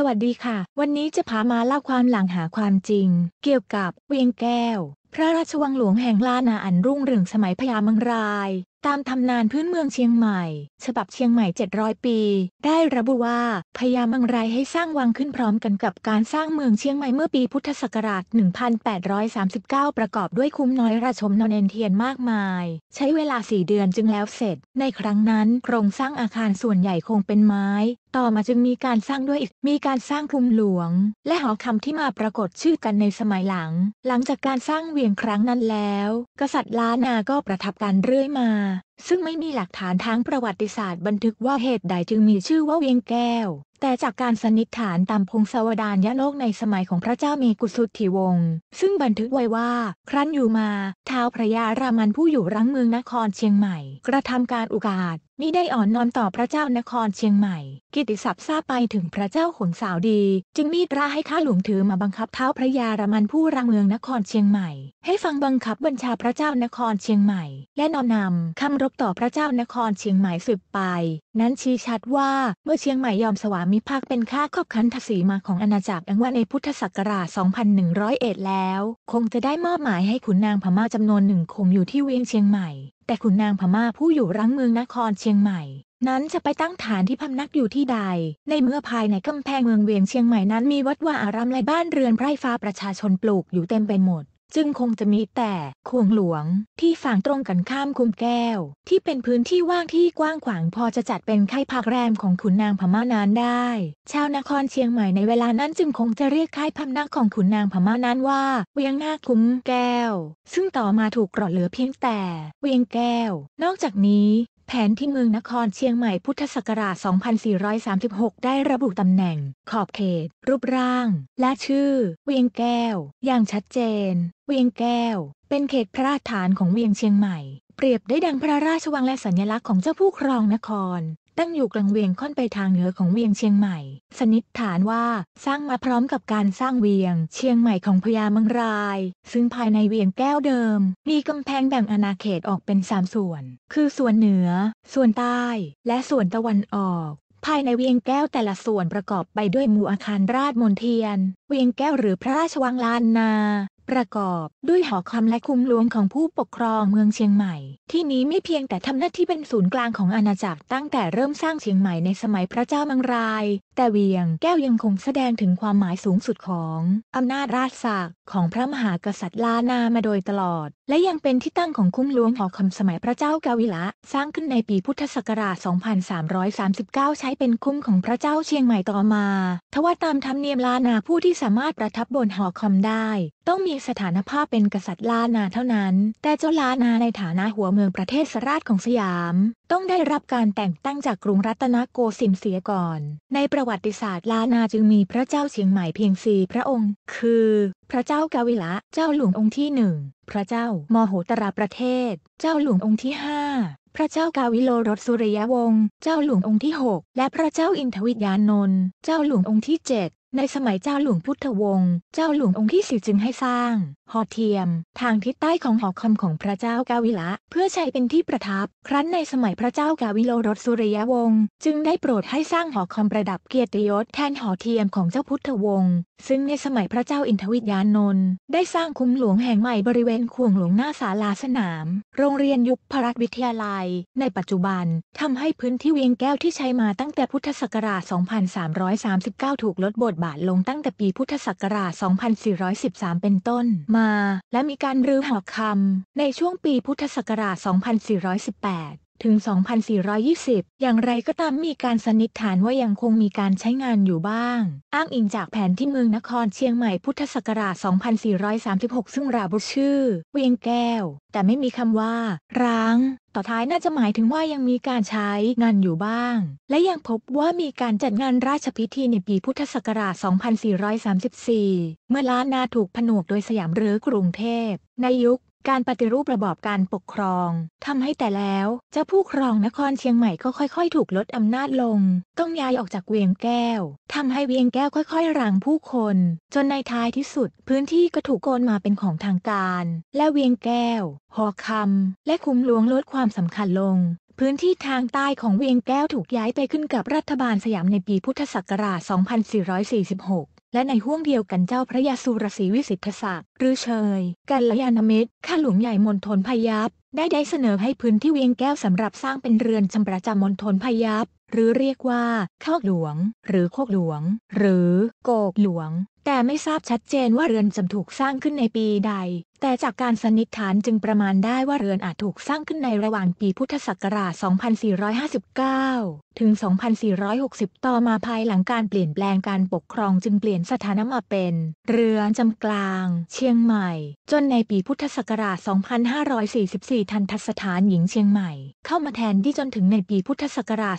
สวัสดีค่ะวันนี้จะพามาเล่าความหลังหาความจริง เกี่ยวกับเวียงแก้ว พระราชวังหลวงแห่งลานาอันรุ่งเรืองสมัยพญามังราย ตามตำนานพื้นเมืองเชียงใหม่ฉบับเชียงใหม่ 700 ปี ได้ระบุว่าพญามังรายให้สร้างวังขึ้นพร้อมกันกับการสร้างเมืองเชียงใหม่เมื่อปีพุทธศักราช 1839 ประกอบด้วยคุ้มน้อยราชมนนเอนเทียนมากมาย ใช้เวลา4เดือนจึงแล้วเสร็จ ในครั้งนั้นโครงสร้างอาคารส่วนใหญ่คงเป็นไม้ต่อมาจึงมีการสร้างด้วยอีก มีการสร้างคุมหลวง และหอคำที่มาปรากฏชื่อกันในสมัยหลัง หลังจากการสร้างเวียงครั้งนั้นแล้ว กษัตริย์ล้านนา ก็ประทับการเรื่อยมาซึ่งไม่มีหลักฐานทางประวัติศาสตร์บันทึกว่าเหตุใดจึงมีชื่อว่าเวียงแก้ว แต่จากการสันนิษฐานตามพงศาวดารยะโลกในสมัยของพระเจ้าเมกุสุทธิวงศ์ ซึ่งบันทึกไว้ว่า ครั้นอยู่มาท้าวพระยารามันผู้อยู่รังเมืองนครเชียงใหม่ กระทำการอุกาจมิได้อ่อนน้อมต่อพระเจ้านครเชียงใหม่กิติศัพท์ทราบไปถึงพระเจ้าขนสาวดี จึงมีตราให้ข้าหลวงถือมาบังคับเท้าพระยารามันผู้รังเมืองนครเชียงใหม่ ให้ฟังบังคับบัญชาพระเจ้านครเชียงใหม่ และน้อมนำคำรพต่อพระเจ้านครเชียงใหม่สืบไป นั้นชี้ชัดว่าเมื่อเชียงใหม่ยอมสวามิภักดิ์เป็นข้าครอบคันทศีมาของอาณาจักร อังว่าในพุทธศักราช 2101แล้ว คงจะได้มอบหมายให้ขุนนางพม่าจำนวนหนึ่งคงอยู่ที่เวียงเชียงใหม่ แต่ขุนนางพม่าผู้อยู่รังเมืองนครเชียงใหม่ นั้นจะไปตั้งฐานที่พำนักอยู่ที่ใด ในเมื่อภายในกำแพงเมืองเวียงเชียงใหม่นั้นมีวัดวาอารามและบ้านเรือนไร่ฟ้าประชาชนปลูกอยู่เต็มไปหมดจึงคงจะมีแต่ขวงหลวง ที่ฝั่งตรงกันข้ามคุมแก้ว ที่เป็นพื้นที่ว่างที่กว้างขวางพอจะจัดเป็นค่ายพักแรมของขุนนางพม่านานได้ ชาวนครเชียงใหม่ในเวลานั้นจึงคงจะเรียกค่ายพำนักของขุนนางพม่านานว่า เวียงหน้าคุ้มแก้ว ซึ่งต่อมาถูกกรอเหลือเพียงแต่เวียงแก้ว นอกจากนี้แผนที่เมืองนครเชียงใหม่พุทธศักราช 2436 ได้ระบุตำแหน่ง ขอบเขต รูปร่าง และชื่อ เวียงแก้ว อย่างชัดเจน เวียงแก้ว เป็นเขตพระราชฐานของเวียงเชียงใหม่เปรียบได้ดังพระราชวังและสัญลักษณ์ของเจ้าผู้ครองนครตั้งอยู่กลางเวียงค่อนไปทางเหนือของเวียงเชียงใหม่ สนิทฐานว่าสร้างมาพร้อมกับการสร้างเวียง เชียงใหม่ของพญามังราย ซึ่งภายในเวียงแก้วเดิม มีกำแพงแบ่งอาณาเขตออกเป็นสามส่วน คือส่วนเหนือ ส่วนใต้ และส่วนตะวันออก ภายในเวียงแก้วแต่ละส่วนประกอบไปด้วยหมู่อาคารราชมนเทียน เวียงแก้วหรือพระราชวังลานนาประกอบด้วยหอคมและคุมหลวงของผู้ปกครองเมืองเชียงใหม่ ที่นี้ไม่เพียงแต่ทำหน้าที่เป็นศูนย์กลางของอาณาจักรตั้งแต่เริ่มสร้างเชียงใหม่ในสมัยพระเจ้ามังรายแต่เวียงแก้วยังคงแสดงถึงความหมายสูงสุดของ อำนาจราชศักดิ์ของพระมหากษัตริย์ล้านนามาโดยตลอด และยังเป็นที่ตั้งของคุ้มหลวงหอคำสมัยพระเจ้ากาวิละ สร้างขึ้นในปีพุทธศักราช 2339 ใช้เป็นคุ้มของพระเจ้าเชียงใหม่ต่อมา ทว่าตามธรรมเนียมล้านนาผู้ที่สามารถประทับบนหอคำได้ ต้องมีสถานภาพเป็นกษัตริย์ล้านนาเท่านั้น แต่เจ้าล้านนาในฐานะหัวเมืองประเทศสราชของสยามต้องได้รับการแต่งตั้งจากกรุงรัตนโกสินทร์เสียก่อน ในประวัติศาสตร์ล้านนาจึงมีพระเจ้าเชียงใหม่เพียงสี่พระองค์ คือ พระเจ้ากาวิละ เจ้าหลวงองค์ที่หนึ่งพระเจ้ามโหตราประเทศ เจ้าหลวงองค์ที่ห้าพระเจ้ากาวิโลรสสุริยวงศ์ เจ้าหลวงองค์ที่ 6 และพระเจ้าอินทวิทยานนท์ เจ้าหลวงองค์ที่ 7ในสมัยเจ้าหลวงพุทธวงศ์ เจ้าหลวงองค์ที่สิจึงให้สร้าง หอเทียม ทางทิศใต้ของหอคำของพระเจ้ากาวิละ เพื่อใช้เป็นที่ประทับครั้นในสมัยพระเจ้ากาวิโลรสสุริยวงศ์จึงได้โปรดให้สร้างหอคำประดับเกียรติยศ แทนหอเทียมของเจ้าพุทธวงศ์ซึ่งในสมัยพระเจ้าอินทวิทยานนท์ได้สร้างคุ้มหลวงแห่งใหม่บริเวณขวงหลวงหน้าศาลาสนาม โรงเรียนยุคพรักวิทยาลัย ในปัจจุบันทำให้พื้นที่เวียงแก้วที่ใช้มาตั้งแต่พุทธศักราช 2339 ถูกลดบทบาทลงตั้งแต่ปีพุทธศักราช 2413 เป็นต้น มา และมีการรื้อหอคำในช่วงปีพุทธศักราช 2418ถึง 2420 อย่างไรก็ตามมีการสนิทฐานว่ายังคงมีการใช้งานอยู่บ้าง อ้างอิงจากแผนที่เมืองนครเชียงใหม่พุทธศักราช 2436 ซึ่งระบุชื่อ เวียงแก้ว แต่ไม่มีคำว่า ร้าง ต่อท้ายน่าจะหมายถึงว่ายังมีการใช้งานอยู่บ้าง และยังพบว่ามีการจัดงานราชพิธีในปีพุทธศักราช 2434 เมื่อล้านนาถูกผนวกโดยสยามหรือกรุงเทพในยุคการปฏิรูประบอบการปกครอง ทำให้แต่แล้ว เจ้าผู้ครองนครเชียงใหม่ก็ค่อยๆ ถูกลดอำนาจลง ต้องย้ายออกจากเวียงแก้วทำให้เวียงแก้วค่อยๆรังผู้คน จนในท้ายที่สุด พื้นที่ก็ถูกโกนมาเป็นของทางการ และเวียงแก้ว หอคำและคุ้มหลวงลดความสำคัญลง พื้นที่ทางใต้ของเวียงแก้วถูกย้ายไปขึ้นกับรัฐบาลสยามในปีพุทธศักราช 2446และในห้วงเดียวกันเจ้าพระยาสุรศรีวิสิทธศักดิ์หรือเชยกัลยาณมิตรข้าหลวงใหญ่มณฑลพยับได้ได้เสนอให้พื้นที่เวียงแก้วสำหรับสร้างเป็นเรือนจำประจำมณฑลพยับ หรือเรียกว่าข้าหลวง หรือโคกหลวง หรือโกกหลวง แต่ไม่ทราบชัดเจนว่าเรือนจำถูกสร้างขึ้นในปีใดแต่จากการสันนิษฐานจึงประมาณได้ว่าเรือนอาจถูกสร้างขึ้นในระหว่างปีพุทธศักราช 2459 ถึง 2460 ต่อมาภายหลังการเปลี่ยนแปลงการปกครองจึงเปลี่ยนสถานะมาเป็น เรือนจำกลาง เชียงใหม่ จนในปีพุทธศักราช 2544 ทันทสถานหญิงเชียงใหม่ เข้ามาแทนที่จนถึงในปีพุทธศักราช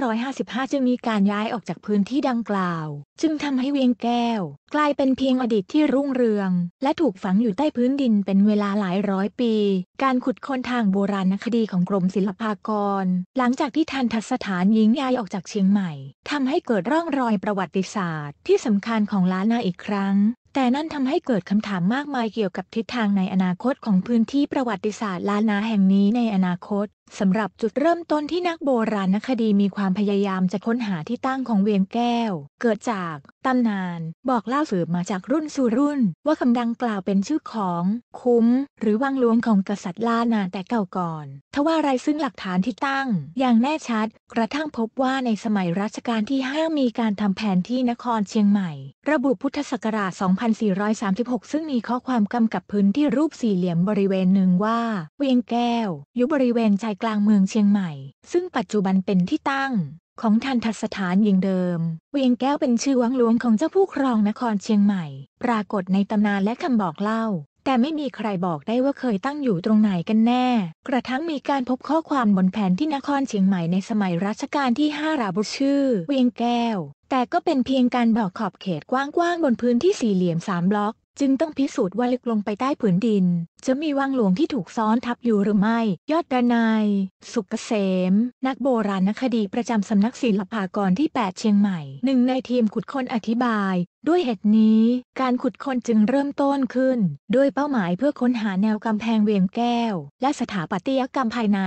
2555จะมีการย้ายออกจากพื้นที่ดังกล่าวจึงทำให้เวียงแก้ว กลายเป็นเพียงอดีตที่รุ่งเรืองและถูกฝังอยู่ใต้พื้นดินเป็นเวลาหลายร้อยปี การขุดค้นทางโบราณคดีของกรมศิลปากร หลังจากที่ทันทศฐานหญิงยายออกจากเชียงใหม่ ทำให้เกิดร่องรอยประวัติศาสตร์ที่สำคัญของล้านนาอีกครั้งแต่นั่นทำให้เกิดคำถามมากมายเกี่ยวกับทิศทางในอนาคตของพื้นที่ประวัติศาสตร์ลานาแห่งนี้ในอนาคตสำหรับจุดเริ่มต้นที่นักโบราณคดีมีความพยายามจะค้นหาที่ตั้งของเวียงแก้ว เกิดจาก ตำนาน บอกเล่าสืบมาจากรุ่นสู่รุ่น ว่าคำดังกล่าวเป็นชื่อของ คุ้มหรือวังหลวงของกษัตริย์ลานาแต่เก่าก่อน ทว่าไรซึ่งหลักฐานที่ตั้ง อย่างแน่ชัด กระทั่งพบว่าในสมัยรัชกาลที่ห้ามีการทำแผนที่นครเชียงใหม่ระบุพุทธศักราช 2 2436 ซึ่งมีข้อความกำกับพื้นที่รูปสี่เหลี่ยมบริเวณหนึ่งว่าเวียงแก้ว อยู่บริเวณชายกลางเมืองเชียงใหม่ ซึ่งปัจจุบันเป็นที่ตั้ง ของทันทสถานยิงเดิมเวียงแก้วเป็นชื่อวังหลวงของเจ้าผู้ครองนครเชียงใหม่ ปรากฏในตำนานและคำบอกเล่าแต่ไม่มีใครบอกได้ว่าเคยตั้งอยู่ตรงไหนกันแน่ กระทั่งมีการพบข้อความบนแผนที่นครเชียงใหม่ในสมัยรัชกาลที่ 5 ราบุชื่อ เวียงแก้ว แต่ก็เป็นเพียงการบอกขอบเขตกว้างๆ บนพื้นที่สี่เหลี่ยมสามบล็อก จึงต้องพิสูจน์ว่าลึกลงไปใต้ผืนดิน จะมีวังหลวงที่ถูกซ้อนทับอยู่หรือไม่ ยอดดานาย สุกเกษม นักโบราณคดีประจำสำนักศิลปากรที่ 8 เชียงใหม่ หนึ่งในทีมขุดค้นอธิบายด้วยเหตุนี้ การขุดค้นจึงเริ่มต้นขึ้น โดยเป้าหมายเพื่อค้นหาแนวกำแพงเวียงแก้วและสถาปัตยกรรมภายใน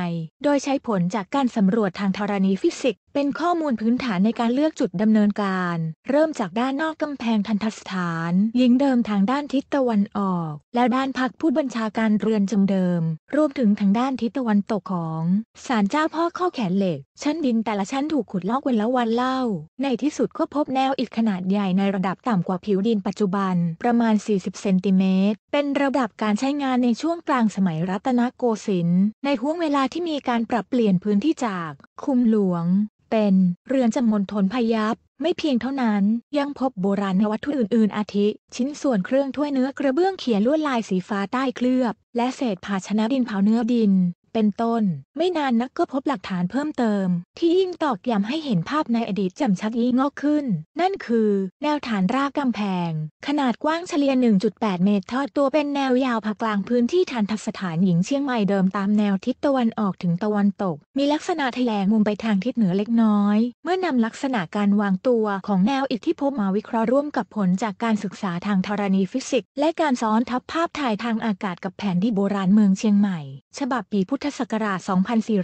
โดยใช้ผลจากการสำรวจทางธรณีฟิสิกส์เป็นข้อมูลพื้นฐานในการเลือกจุดดำเนินการ เริ่มจากด้านนอกกำแพงทันทสถานยิงเดิมทางด้านทิศตะวันออก และด้านพักผู้บัญชาการเรือนจำเดิม รวมถึงทางด้านทิศตะวันตกของศาลเจ้าพ่อข้อแขนเหล็ก ชั้นดินแต่ละชั้นถูกขุดลอกเวันละวันเล่า ในที่สุดก็พบแนวอิฐขนาดใหญ่ในระดับต่ำกว่าผิวดินปัจจุบันประมาณ 40 เซนติเมตร เป็นระดับการใช้งานในช่วงกลางสมัยรัตนโกสินทร์ ในห้วงเวลาที่มีการปรับเปลี่ยนพื้นที่จาก คุมหลวง เป็นเรือนจำมณฑลพยัพไม่เพียงเท่านั้น ยังพบโบราณวัตถุอื่น ๆ อาทิ ชิ้นส่วนเครื่องถ้วยเนื้อกระเบื้องเขียนลวดลายสีฟ้าใต้เคลือบ และเศษภาชนะดินเผาเนื้อดินเป็นต้นไม่นานนักก็พบหลักฐานเพิ่มเติม ที่ยิ่งตอกย้ำให้เห็นภาพในอดีตแจ่มชัดยิ่งงอกขึ้น นั่นคือแนวฐานรากกำแพง ขนาดกว้างเฉลี่ย 1.8 เมตรทอดตัวเป็นแนวยาวผ่ากลางพื้นที่ทันทัสถานหญิงเชียงใหม่เดิมตามแนวทิศตะวันออกถึงตะวันตก มีลักษณะทะแยงมุมไปทางทิศเหนือเล็กน้อย เมื่อนำลักษณะการวางตัวของแนวอิทธิพลมาวิเคราะห์ร่วมกับผลจากการศึกษาทางธรณีฟิสิกส์และการซ้อนทับภาพถ่ายทางอากาศกับแผนที่โบราณเมืองเชียงใหม่ ฉบับปีพุทธธศักราช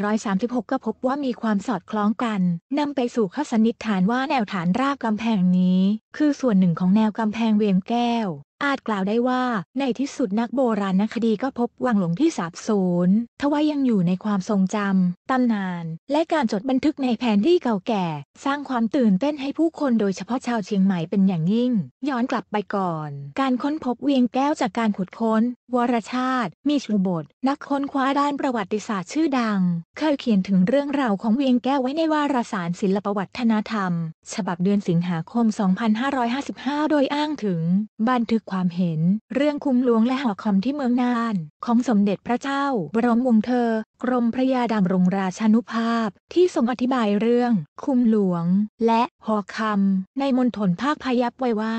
2436 ก็พบว่ามีความสอดคล้องกัน นำไปสู่ข้อสันนิษฐานว่าแนวฐานรากกำแพงนี้ คือส่วนหนึ่งของแนวกำแพงเวียงแก้วอาจกล่าวได้ว่าในที่สุดนักโบราณนักคดีก็พบวังหลวงที่สาบสูญทว่ายังอยู่ในความทรงจำตำนาน และการจดบันทึกในแผนที่เก่าแก่ สร้างความตื่นเต้นให้ผู้คนโดยเฉพาะชาวเชียงใหม่เป็นอย่างยิ่ง ย้อนกลับไปก่อน การค้นพบเวียงแก้วจากการขุดค้น วรชาติ มีชูบท นักค้นคว้าด้านประวัติศาสตร์ชื่อดัง เคยเขียนถึงเรื่องราวของเวียงแก้วไว้ในวารสารศิลปวัฒนธรรม ฉบับเดือนสิงหาคม 2555 โดยอ้างถึงบันทึกความเห็น เรื่องคุ้มหลวงและหอคำที่เมืองน่าน ของสมเด็จพระเจ้า บรมวงศ์เธอ กรมพระยาดำรงราชานุภาพ ที่ทรงอธิบายเรื่องคุ้มหลวง และหอคำในมณฑลภาคพยัพไว้ว่า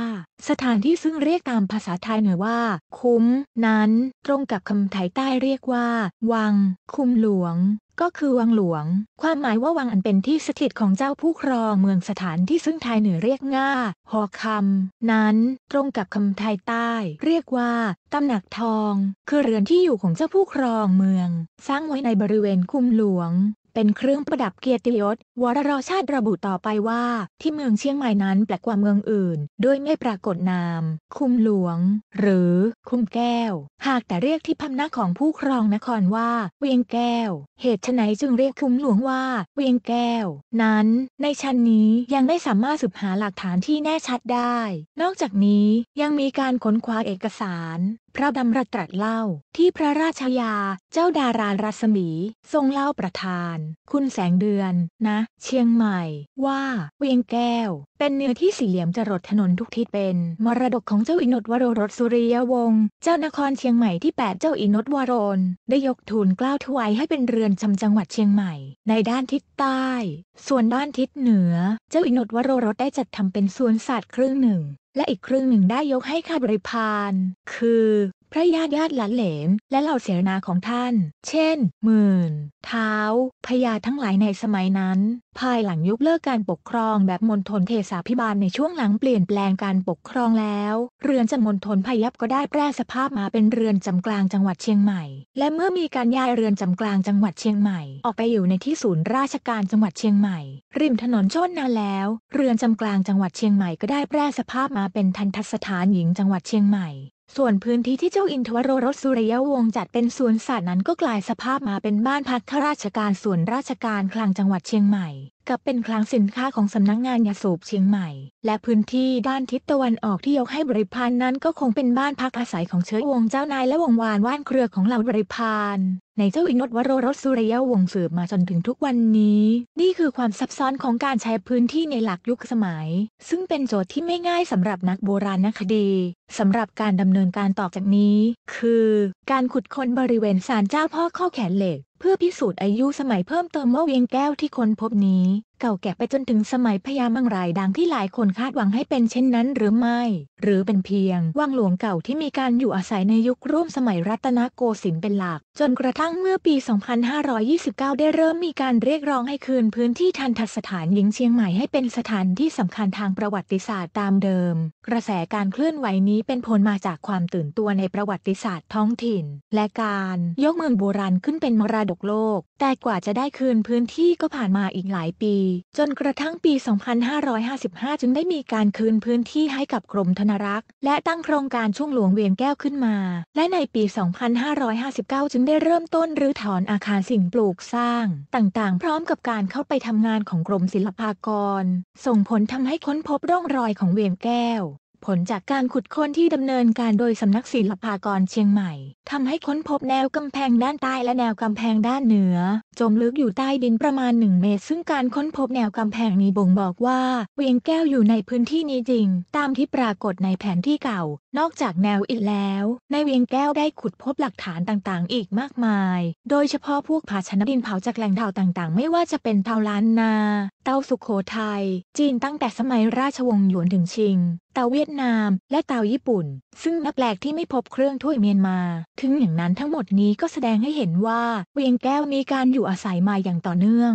สถานที่ซึ่งเรียกตามภาษาไทยหน่อยว่า คุ้ม นั้นตรงกับคำไทยใต้เรียกว่า วัง คุ้มหลวงก็คือวังหลวง ความหมายว่าวังอันเป็นที่สถิตของเจ้าผู้ครองเมืองสถานที่ซึ่งไทยเหนือเรียกง่า หอคำนั้นตรงกับคำไทยใต้ เรียกว่าตำหนักทอง คือเรือนที่อยู่ของเจ้าผู้ครองเมือง สร้างไว้ในบริเวณคุมหลวงเป็นเครื่องประดับเกียรติยศวรรชาติระบุต่อไปว่า ที่เมืองเชียงใหม่นั้นแปลกกว่าเมืองอื่น โดยไม่ปรากฏนามคุมหลวง หรือ คุมแก้ว หากแต่เรียกที่พำนักของผู้ครองนครว่า เวียงแก้ว เหตุไฉนจึงเรียกคุมหลวงว่า เวียงแก้ว นั้น ในชั้นนี้ยังไม่สามารถสืบหาหลักฐานที่แน่ชัดได้ นอกจากนี้ยังมีการค้นคว้าเอกสารพระดำรัตรัสเล่าที่พระราชยา เจ้าดารารัศมี ทรงเล่าประทาน คุณแสงเดือนนะ เชียงใหม่ว่าเวียงแก้ว เป็นเนื้อที่สี่เหลี่ยมจรดถนนทุกทิศเป็นมรดกของเจ้าอินทวโรรสสุริยวงศ์เจ้านครเชียงใหม่ที่8เจ้าอินทวโรนได้ยกทูลกล้าวถวายให้เป็นเรือนจำจังหวัดเชียงใหม่ ในด้านทิศใต้ ส่วนด้านทิศเหนือ เจ้าอินทวโรรสได้จัดทำเป็นสวนสัตว์ครึ่งหนึ่งและอีกครึ่งหนึ่งได้ยกให้ค่าบริพารคือพระญาติญาติหลานเหลนและเหล่าเสนาของท่าน เช่นหมื่น เท้าพญาทั้งหลายในสมัยนั้น ภายหลังยุคเลิกการปกครองแบบมณฑลเทศาพิบาลในช่วงหลังเปลี่ยนแปลงการปกครองแล้ว เรือนจำมณฑลพยับก็ได้แปรสภาพมาเป็นเรือนจำกลางจังหวัดเชียงใหม่ และเมื่อมีการย้ายเรือนจำกลางจังหวัดเชียงใหม่ ออกไปอยู่ในที่ศูนย์ราชการจังหวัดเชียงใหม่ ริมถนนชนนานแล้ว เรือนจำกลางจังหวัดเชียงใหม่ก็ได้แปรสภาพมาเป็นทันทสถานหญิงจังหวัดเชียงใหม่ส่วนพื้นที่ที่เจ้าอินทวโรรสสุริยวงศ์จัดเป็นสวนสัตว์นั้นก็กลายสภาพมาเป็นบ้านพักข้าราชการส่วนราชการคลังจังหวัดเชียงใหม่กับเป็นคลังสินค้าของสำนักงงานยาสูบเชียงใหม่ และพื้นที่ด้านทิศตะวันออกที่ยกให้บริพารนั้น ก็คงเป็นบ้านพักอาศัยของเชื้อวงเจ้านายและวงวานว่านเครือของเหล่าบริพารในเจ้าอินทวโรรสสุริยวงศ์สืบมาจนถึงทุกวันนี้ นี่คือความซับซ้อนของการใช้พื้นที่ในหลักยุคสมัย ซึ่งเป็นโจทย์ที่ไม่ง่ายสำหรับนักโบราณนักคดีสำหรับการดำเนินการต่อจากนี้ คือ การขุดค้นบริเวณศาลเจ้าพ่อข้อแขนเหล็กเพื่อพิสูจน์อายุสมัยเพิ่มเติมเมื่อเวียงแก้วที่ค้นพบนี้เก่าแก่ไปจนถึงสมัยพญามังรายดังที่หลายคนคาดหวังให้เป็นเช่นนั้นหรือไม่ หรือเป็นเพียง วังหลวงเก่าที่มีการอยู่อาศัยในยุคร่วมสมัยรัตนโกสินทร์เป็นหลัก จนกระทั่งเมื่อปี 2529 ได้เริ่มมีการเรียกร้องให้คืนพื้นที่ทันทศถานหญิงเชียงใหม่ให้เป็นสถานที่สำคัญทางประวัติศาสตร์ตามเดิม กระแสการเคลื่อนไหวนี้เป็นผลมาจากความตื่นตัวในประวัติศาสตร์ท้องถิ่น และการยกเมืองโบราณขึ้นเป็นมรดกโลก แต่กว่าจะได้คืนพื้นที่ก็ผ่านมาอีกหลายปีจนกระทั่งปี 2555 จึงได้มีการคืนพื้นที่ให้กับกรมธนรักษ์ และตั้งโครงการช่วงหลวงเวียงแก้วขึ้นมา และในปี 2559 จึงได้เริ่มต้นรื้อถอนอาคารสิ่งปลูกสร้าง ต่างๆ พร้อมกับการเข้าไปทำงานของกรมศิลปากร ส่งผลทำให้ค้นพบร่องรอยของเวียงแก้วผลจากการขุดค้นที่ดำเนินการโดยสำนักศิลปากรเชียงใหม่ทำให้ค้นพบแนวกำแพงด้านใต้และแนวกำแพงด้านเหนือ จมลึกอยู่ใต้ดินประมาณ1เมตรซึ่งการค้นพบแนวกำแพงนี้บ่งบอกว่าเวียงแก้วอยู่ในพื้นที่นี้จริง ตามที่ปรากฏในแผนที่เก่านอกจากแนวอิฐแล้ว ในเวียงแก้วได้ขุดพบหลักฐานต่างๆ อีกมากมาย โดยเฉพาะพวกภาชนะดินเผาจากแหล่งเผาต่างๆ ไม่ว่าจะเป็นเตาล้านนา เตาสุขโขทยัย จีนตั้งแต่สมัยราชวงศ์หยวนถึงชิง เตาเวียดนาม และเตาญี่ปุ่น ซึ่งนับแปลกที่ไม่พบเครื่องถ้วยเมียนมา ถึงอย่างนั้นทั้งหมดนี้ก็แสดงให้เห็นว่าเวียงแก้วมีการอยู่อาศัยมาอย่างต่อเนื่อง